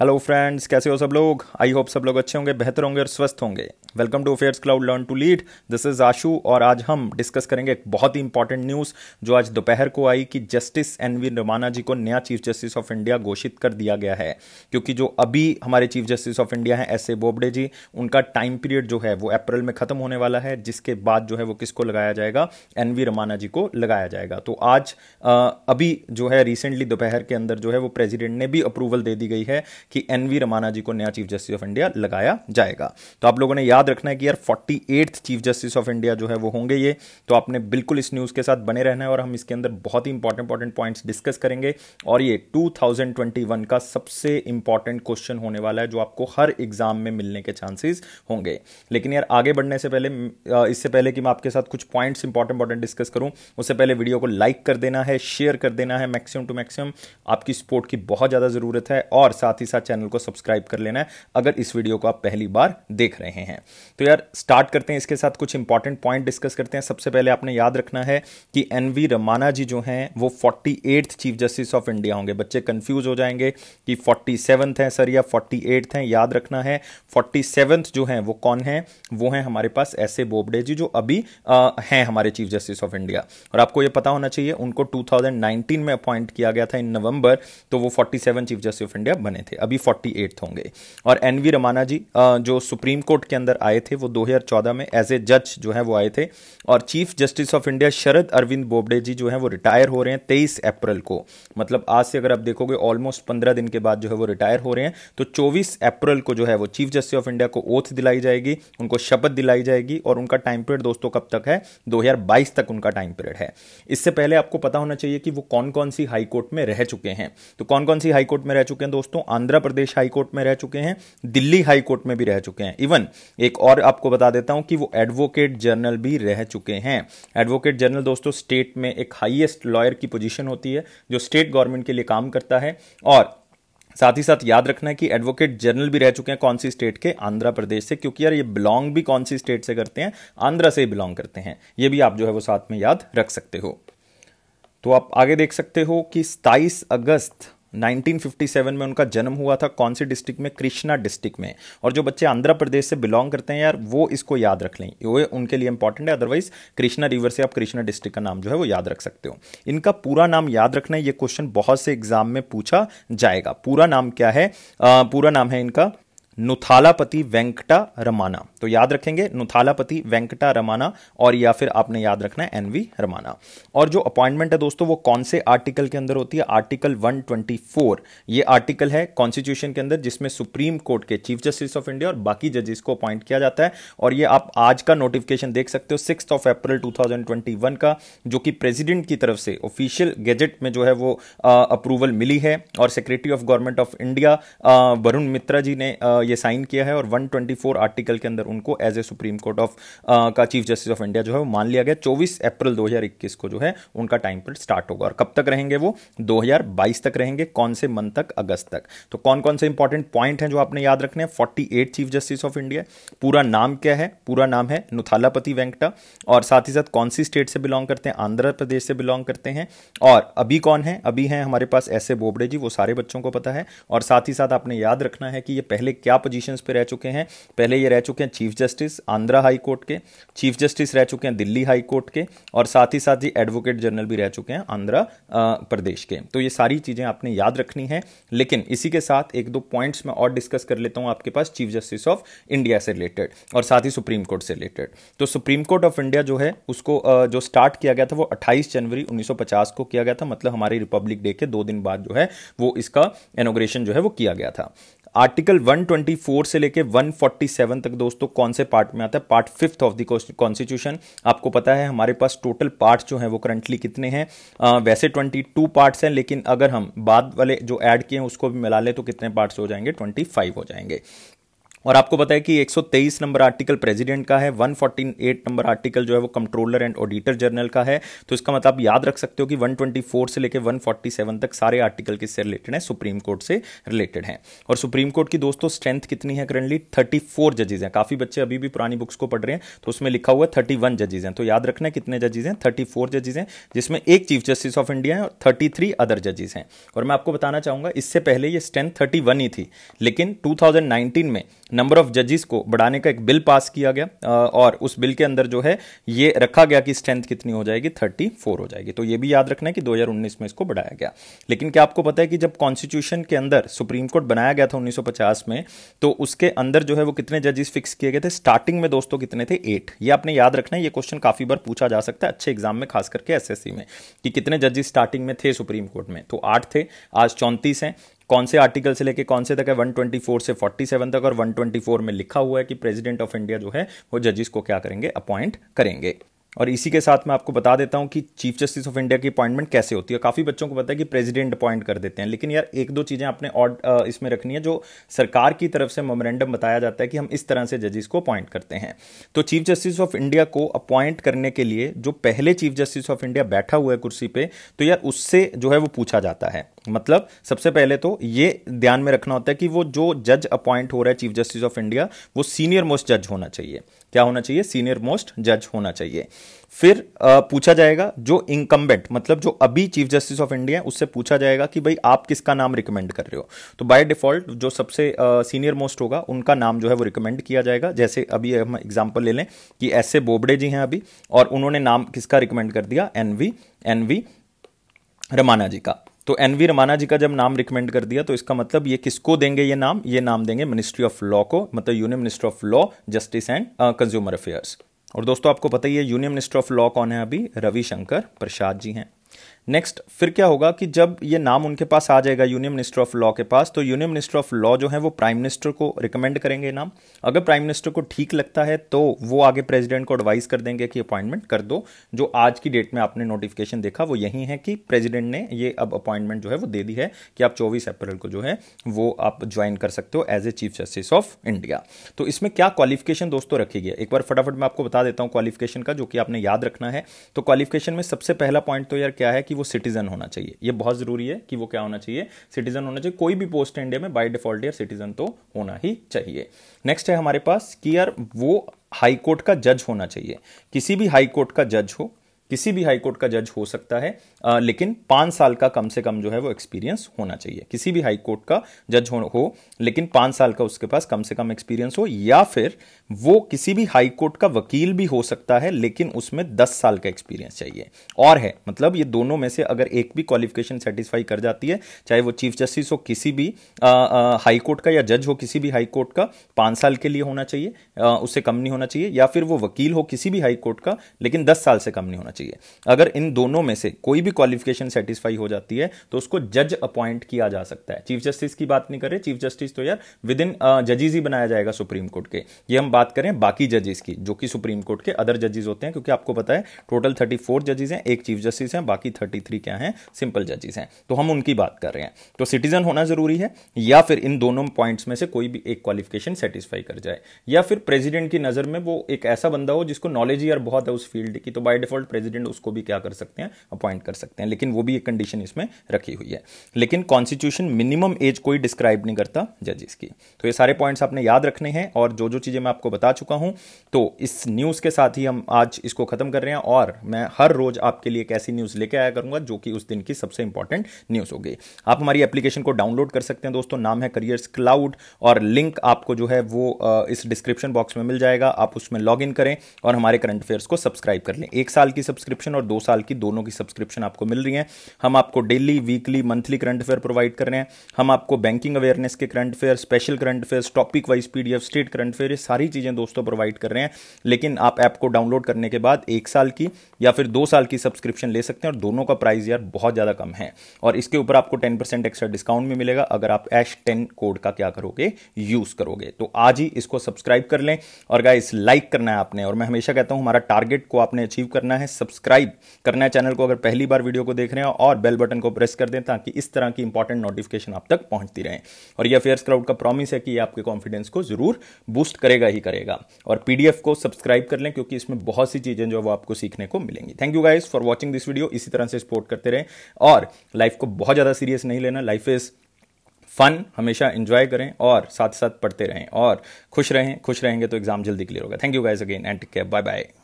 hello friends कैसे हो सब लोग आई होप सब लोग अच्छे होंगे बेहतर होंगे और स्वस्थ होंगे welcome to affairs cloud learn to lead this is Ashu और आज हम डिस्कस करेंगे एक बहुत ही इंपॉर्टेंट न्यूज़ जो आज दोपहर को आई कि justice N V Ramana ji को नया चीफ जस्टिस ऑफ इंडिया घोषित कर दिया गया है क्योंकि जो अभी हमारे चीफ जस्टिस ऑफ इंडिया हैं एस ए बोबडे जी उनका टाइम पीरियड जो है वो अप्रैल में खत्म होने वाला है जिसके बाद जो है वो किसको लगाया जाएगा एन वी रमाना जी को लगाया जाएगा तो आज अभी जो है रिसेंटली दोपहर के अंदर जो है वो प्रेजिडेंट ने भी अप्रूवल दे दी गई है कि एन वी रमाना जी को नया चीफ जस्टिस ऑफ इंडिया लगाया जाएगा तो आप लोगों ने याद रखना है कि यार forty chief justice of India जो है वो होंगे ये तो आपने बिल्कुल इस न्यूज़ के साथ बने रहना है और हम इसके अंदर बहुत ही इंपॉर्टेंट इंपॉर्टेंट पॉइंट्स डिस्कस करेंगे और ये टू का सबसे इंपॉर्टेंट क्वेश्चन होने वाला है जो आपको हर एग्जाम में मिलने के चांसेस होंगे लेकिन यार आगे बढ़ने से पहले इससे पहले कि मैं आपके साथ कुछ पॉइंट्स इंपॉर्टेंट इंपॉर्टेंट डिस्कस करूं उससे पहले वीडियो को लाइक कर देना है शेयर कर देना है मैक्सिमम टू मैक्सिमम आपकी सपोर्ट की बहुत ज़्यादा ज़रूरत है और साथ ही साथ चैनल को सब्सक्राइब कर लेना है अगर इस वीडियो को आप पहली बार देख रहे हैं तो यार स्टार्ट करते हैं इसके साथ कुछ इंपॉर्टेंट पॉइंट डिस्कस करते हैं सबसे पहले आपने याद रखना है कि एन वी रमाना जी जो हैं वो forty chief justice of India होंगे बच्चे कंफ्यूज हो जाएंगे कि फोर्टी हैं सर या फोर्टी हैं याद रखना है फोर्टी जो हैं वो कौन हैं वो हैं हमारे पास एस ए बोबडे जी जो अभी आ, हैं हमारे चीफ जस्टिस ऑफ इंडिया और आपको ये पता होना चाहिए उनको 2019 में अपॉइंट किया गया था इन नवंबर तो वो 47 चीफ जस्टिस ऑफ इंडिया बने थे अभी फोर्टी एट्थ होंगे और एन वी रमाना जी जो सुप्रीम कोर्ट के अंदर आए थे वो 2014 में एज ए जज जो है वो आए थे और chief justice of India Sharad Arvind Bobde ji जो है वो रिटायर हो रहे हैं तेईस अप्रैल को मतलब आज से अगर आप देखोगे ऑलमोस्ट पंद्रह दिन के बाद जो है वो रिटायर हो रहे हैं तो चौबीस अप्रैल को जो है वो चीफ जस्टिस ऑफ इंडिया को ओथ दिलाई जाएगी उनको शपथ दिलाई जाएगी और उनका टाइम पीरियड दोस्तों कब तक है दो तक उनका टाइम पीरियड है इससे पहले आपको पता होना चाहिए कि वो कौन कौन सी हाईकोर्ट में रह चुके हैं तो कौन कौन सी हाईकोर्ट में रह चुके हैं दोस्तों आंध्र आंध्र प्रदेश हाईकोर्ट में रह चुके हैं दिल्ली हाईकोर्ट में भी रह चुके हैं इवन एक और आपको बता देता हूं कि वो एडवोकेट जनरल भी रह चुके हैं एडवोकेट जनरल दोस्तों स्टेट में एक हाईएस्ट लॉयर की पोजीशन होती है जो स्टेट गवर्नमेंट के लिए काम करता है और साथ ही साथ याद रखना है कि एडवोकेट जनरल भी रह चुके हैं कौन सी स्टेट के आंध्र प्रदेश से क्योंकि यार ये बिलोंग भी कौन सी स्टेट से करते हैं आंध्र से बिलोंग करते हैं ये भी आप जो है वो साथ में याद रख सकते हो तो आप आगे देख सकते हो कि सताईस अगस्त 1957 में उनका जन्म हुआ था कौन सी डिस्ट्रिक्ट में कृष्णा डिस्ट्रिक्ट में और जो बच्चे आंध्र प्रदेश से बिलोंग करते हैं यार वो इसको याद रख लें वो उनके लिए इंपॉर्टेंट है अदरवाइज कृष्णा रिवर से आप कृष्णा डिस्ट्रिक्ट का नाम जो है वो याद रख सकते हो इनका पूरा नाम याद रखना ये क्वेश्चन बहुत से एग्जाम में पूछा जाएगा पूरा नाम क्या है आ, पूरा नाम है इनका नुथालापति वेंकटा रमाना तो याद रखेंगे नुथालापति वेंकटा रमाना और या फिर आपने याद रखना है एन वी रमाना और जो अपॉइंटमेंट है दोस्तों वो कौन से आर्टिकल के अंदर होती है आर्टिकल 124 ये आर्टिकल है कॉन्स्टिट्यूशन के अंदर जिसमें सुप्रीम कोर्ट के चीफ जस्टिस ऑफ इंडिया और बाकी जजेस को अपॉइंट किया जाता है और ये आप आज का नोटिफिकेशन देख सकते हो सिक्स ऑफ अप्रैल टू का जो कि प्रेजिडेंट की तरफ से ऑफिशियल गेजेट में जो है वो अप्रूवल मिली है और secretary of government of India Varun Mitra ji ने आ, ये साइन किया है और 124 आर्टिकल के अंदर उनको as a supreme court of का चीफ जस्टिस ऑफ इंडिया जो है वो मान लिया गया 24 अप्रैल 2021 को जो है उनका टाइम पर स्टार्ट होगा और कब तक रहेंगे वो 2022 तक रहेंगे कौन से मंथ तक अगस्त तक तो कौन कौन से इंपॉर्टेंट पॉइंट हैं जो आपने याद रखने हैं forty chief justice of India पूरा नाम क्या है पूरा नाम है नुथालापति वेंकटा और साथ ही साथ कौन सी स्टेट से बिलोंग करते हैं आंध्र प्रदेश से बिलोंग करते हैं और अभी कौन है अभी हैं हमारे पास ऐसे बोबड़े जी वो सारे बच्चों को पता है और साथ ही साथ आपने याद रखना है कि ये पहले क्या क्या पोजीशंस पे रह चुके हैं पहले ये रह चुके हैं chief justice Andhra high court के चीफ जस्टिस रह चुके हैं दिल्ली हाई कोर्ट के और साथ ही साथ ये एडवोकेट जनरल भी रह चुके हैं आंध्रा प्रदेश के तो ये सारी चीज़ें आपने याद रखनी है लेकिन इसी के साथ एक दो पॉइंट्स मैं और डिस्कस कर लेता हूँ आपके पास चीफ जस्टिस ऑफ इंडिया से रिलेटेड और साथ ही सुप्रीम कोर्ट से रिलेटेड तो सुप्रीम कोर्ट ऑफ इंडिया जो है उसको जो स्टार्ट किया गया था वो 28 जनवरी 1950 को किया गया था मतलब हमारे रिपब्लिक डे के दो दिन बाद जो है वो इसका इनोग्रेशन जो है वो किया गया था आर्टिकल 124 से लेके 147 तक दोस्तों कौन से पार्ट में आता है part fifth of the constitution आपको पता है हमारे पास टोटल पार्ट जो है वो करंटली कितने हैं वैसे 22 पार्ट्स हैं लेकिन अगर हम बाद वाले जो ऐड किए हैं उसको भी मिला लें तो कितने पार्ट्स हो जाएंगे 25 हो जाएंगे और आपको बताया कि 123 नंबर आर्टिकल प्रेसिडेंट का है 148 नंबर आर्टिकल जो है वो कंट्रोलर एंड ऑडिटर जनरल का है तो इसका मतलब याद रख सकते हो कि 124 से लेकर 147 तक सारे आर्टिकल किससे रिलेटेड हैं सुप्रीम कोर्ट से रिलेटेड हैं और सुप्रीम कोर्ट की दोस्तों स्ट्रेंथ कितनी है करंटली 34 जजेज हैं काफ़ी बच्चे अभी भी पुरानी बुक्स को पढ़ रहे हैं तो उसमें लिखा हुआ थर्टी वन जजेज हैं तो याद रखना है कितने जजेज हैं थर्टी फोर जजेज हैं जिसमें एक चीफ जस्टिस ऑफ इंडिया है और थर्टी थ्री अदर जजेज हैं और मैं आपको बताना चाहूँगा इससे पहले ये स्ट्रेंथ थर्टी वन ही थी लेकिन टू थाउजेंड नाइनटीन में नंबर ऑफ जजेस को बढ़ाने का एक बिल पास किया गया और उस बिल के अंदर जो है ये रखा गया कि स्ट्रेंथ कितनी हो जाएगी 34 हो जाएगी तो ये भी याद रखना है कि 2019 में इसको बढ़ाया गया लेकिन क्या आपको पता है कि जब कॉन्स्टिट्यूशन के अंदर सुप्रीम कोर्ट बनाया गया था 1950 में तो उसके अंदर जो है वो कितने जजेस फिक्स किए गए थे स्टार्टिंग में दोस्तों कितने थे एट ये आपने याद रखना है ये क्वेश्चन काफी बार पूछा जा सकता है अच्छे एग्जाम में खास करके एस में कि कितने जजेस स्टार्टिंग में थे सुप्रीम कोर्ट में तो आठ थे आज चौंतीस हैं कौन से आर्टिकल से लेके कौन से तक है 124 से 47 तक और 124 में लिखा हुआ है कि प्रेसिडेंट ऑफ इंडिया जो है वो जजिस को क्या करेंगे अपॉइंट करेंगे और इसी के साथ मैं आपको बता देता हूं कि चीफ जस्टिस ऑफ इंडिया की अपॉइंटमेंट कैसे होती है काफ़ी बच्चों को पता है कि प्रेसिडेंट अपॉइंट कर देते हैं लेकिन यार एक दो चीज़ें आपने और इसमें रखनी है जो सरकार की तरफ से मेमोरेंडम बताया जाता है कि हम इस तरह से जजिस को अपॉइंट करते हैं तो चीफ जस्टिस ऑफ इंडिया को अपॉइंट करने के लिए जो पहले चीफ जस्टिस ऑफ इंडिया बैठा हुआ है कुर्सी पर तो यार उससे जो है वो पूछा जाता है मतलब सबसे पहले तो ये ध्यान में रखना होता है कि वो जो जज अपॉइंट हो रहा है चीफ जस्टिस ऑफ इंडिया वो सीनियर मोस्ट जज होना चाहिए क्या होना चाहिए सीनियर मोस्ट जज होना चाहिए फिर आ, पूछा जाएगा जो इनकम्बेंट मतलब जो अभी चीफ जस्टिस ऑफ इंडिया है उससे पूछा जाएगा कि भाई आप किसका नाम रिकमेंड कर रहे हो तो बाय डिफॉल्ट जो सबसे सीनियर मोस्ट होगा उनका नाम जो है वो रिकमेंड किया जाएगा जैसे अभी हम एग्जाम्पल ले लें कि ऐसे बोबडे जी हैं अभी और उन्होंने नाम किसका रिकमेंड कर दिया N V N V Ramana ji का तो एन वी रमाना जी का जब नाम रिकमेंड कर दिया तो इसका मतलब ये किसको देंगे ये नाम ये नाम देंगे मिनिस्ट्री ऑफ लॉ को मतलब union minister of law justice and consumer affairs और दोस्तों आपको पता ही है यूनियन मिनिस्टर ऑफ लॉ कौन है अभी रविशंकर प्रसाद जी हैं नेक्स्ट फिर क्या होगा कि जब ये नाम उनके पास आ जाएगा यूनियन मिनिस्टर ऑफ लॉ के पास तो यूनियन मिनिस्टर ऑफ लॉ जो है वो प्राइम मिनिस्टर को रिकमेंड करेंगे नाम अगर प्राइम मिनिस्टर को ठीक लगता है तो वो आगे प्रेसिडेंट को एडवाइस कर देंगे कि अपॉइंटमेंट कर दो जो आज की डेट में आपने नोटिफिकेशन देखा वो यही है कि प्रेजिडेंट ने ये अब अपॉइंटमेंट जो है वो दे दी है कि आप चौबीस अप्रैल को जो है वो आप ज्वाइन कर सकते हो as a chief justice of India तो इसमें क्या क्वालिफिकेशन दोस्तों रखी गई एक बार फटाफट मैं आपको बता देता हूँ क्वालिफिकेशन का जो कि आपने याद रखना है तो क्वालिफिकेशन में सबसे पहला पॉइंट तो यार क्या है कि कि वो सिटीजन होना चाहिए ये बहुत ज़रूरी है कि वो क्या होना चाहिए सिटीजन होना चाहिए कोई भी पोस्ट इंडिया में बाई डिफॉल्ट या सिटीजन तो होना ही चाहिए नेक्स्ट है हमारे पास कि यार वो हाई कोर्ट का जज होना चाहिए किसी भी हाई कोर्ट का जज हो किसी भी हाईकोर्ट का जज हो सकता है आ, लेकिन पाँच साल का कम से कम जो है वो एक्सपीरियंस होना चाहिए किसी भी हाईकोर्ट का जज हो, हो लेकिन पाँच साल का उसके पास कम से कम एक्सपीरियंस हो या फिर वो किसी भी हाईकोर्ट का वकील भी हो सकता है लेकिन उसमें दस साल का एक्सपीरियंस चाहिए और है मतलब ये दोनों में से अगर एक भी क्वालिफिकेशन सेटिस्फाई कर जाती है चाहे वो चीफ जस्टिस हो किसी भी हाईकोर्ट का या जज हो किसी भी हाईकोर्ट का पाँच साल के लिए होना चाहिए आ, उससे कम नहीं होना चाहिए या फिर वो वकील हो किसी भी हाईकोर्ट का लेकिन दस साल से कम नहीं होना चाहिए चाहिए अगर इन दोनों में से कोई भी क्वालिफिकेशन सेटिस्फाई हो जाती है तो उसको जज अपॉइंट किया जा सकता है चीफ जस्टिस की बात नहीं करें चीफ जस्टिस तो यार विद इन जजेज ही बनाया जाएगा सुप्रीम कोर्ट के ये हम बात करें बाकी जजेस की जो कि सुप्रीम कोर्ट के अदर जजेस होते हैं क्योंकि आपको पता है टोटल थर्टी फोर जजेज हैं एक चीफ जस्टिस हैं बाकी थर्टी थ्री क्या हैं सिंपल जजेस हैं तो हम उनकी बात कर रहे हैं तो सिटीजन होना जरूरी है या फिर इन दोनों पॉइंट्स में से कोई भी एक क्वालिफिकेशन सेटिस्फाई कर जाए या फिर प्रेसिडेंट की नज़र में वो एक ऐसा बंदा हो जिसको नॉलेज यार बहुत है उस फील्ड की तो बाय डिफॉल्ट प्रेसिडेंट उसको भी क्या कर सकते हैं अपॉइंट कर सकते हैं लेकिन वो भी एक कंडीशन इसमें रखी हुई है लेकिन कॉन्स्टिट्यूशन मिनिमम एज कोई डिस्क्राइब नहीं करता जजेस की तो ये सारे पॉइंट्स आपने याद रखने हैं और जो जो चीज़ें मैं आपको बता चुका हूँ तो इस न्यूज़ के साथ ही हम आज इसको ख़त्म कर रहे हैं और मैं हर रोज़ आपके लिए एक ऐसी न्यूज़ लेके आया करूँगा जो कि उस दिन की सबसे इंपॉर्टेंट न्यूज़ होगी आप हमारी एप्लीकेशन को डाउनलोड कर सकते हैं दोस्तों नाम है करियर्स क्लाउड और लिंक आपको जो है वो इस डिस्क्रिप्शन बॉक्स में मिल जाएगा आप उसमें लॉग करें और हमारे करंट अफेयर्स को सब्सक्राइब कर लें एक साल की सब्सक्रिप्शन और दो साल की दोनों की सब्सक्रिप्शन आपको मिल रही है हम आपको daily weekly monthly current affair provide कर रहे हैं हम आपको बैंकिंग अवेयरनेस के current affair special current affair topic wise PDF state current affair ये सारी चीज़ें दोस्तों प्रोवाइड कर रहे हैं लेकिन आप ऐप को डाउनलोड करने के बाद एक साल की या फिर दो साल की सब्सक्रिप्शन ले सकते हैं और दोनों का प्राइस यार बहुत ज़्यादा कम है और इसके ऊपर आपको टेन परसेंट एक्स्ट्रा डिस्काउंट भी मिलेगा अगर आप एश टेन कोड का क्या करोगे यूज़ करोगे तो आज ही इसको सब्सक्राइब कर लें और गाइस लाइक करना है आपने और मैं हमेशा कहता हूं हमारा टारगेट को आपने अचीव करना है सब्सक्राइब करना है चैनल को अगर पहली बार वीडियो को देख रहे हैं और बेल बटन को प्रेस कर दें ताकि इस तरह की इंपॉर्टेंट नोटिफिकेशन आप तक पहुंचती रहे और ये अफेयर्स क्राउड का प्रॉमिस है कि ये आपके कॉन्फिडेंस को जरूर बूस्ट करेगा ही करेगा और पीडीएफ को सब्सक्राइब कर लें क्योंकि इसमें बहुत सी चीज़ें जो वो आपको सीखने को मिलेंगी thank you guys for watching this video इसी तरह से सपोर्ट करते रहें और लाइफ को बहुत ज़्यादा सीरियस नहीं लेना लाइफ इज़ फन हमेशा इंजॉय करें और साथ साथ पढ़ते रहें और खुश रहें खुश रहेंगे तो एग्जाम जल्दी क्लियर होगा thank you guys again and take care bye bye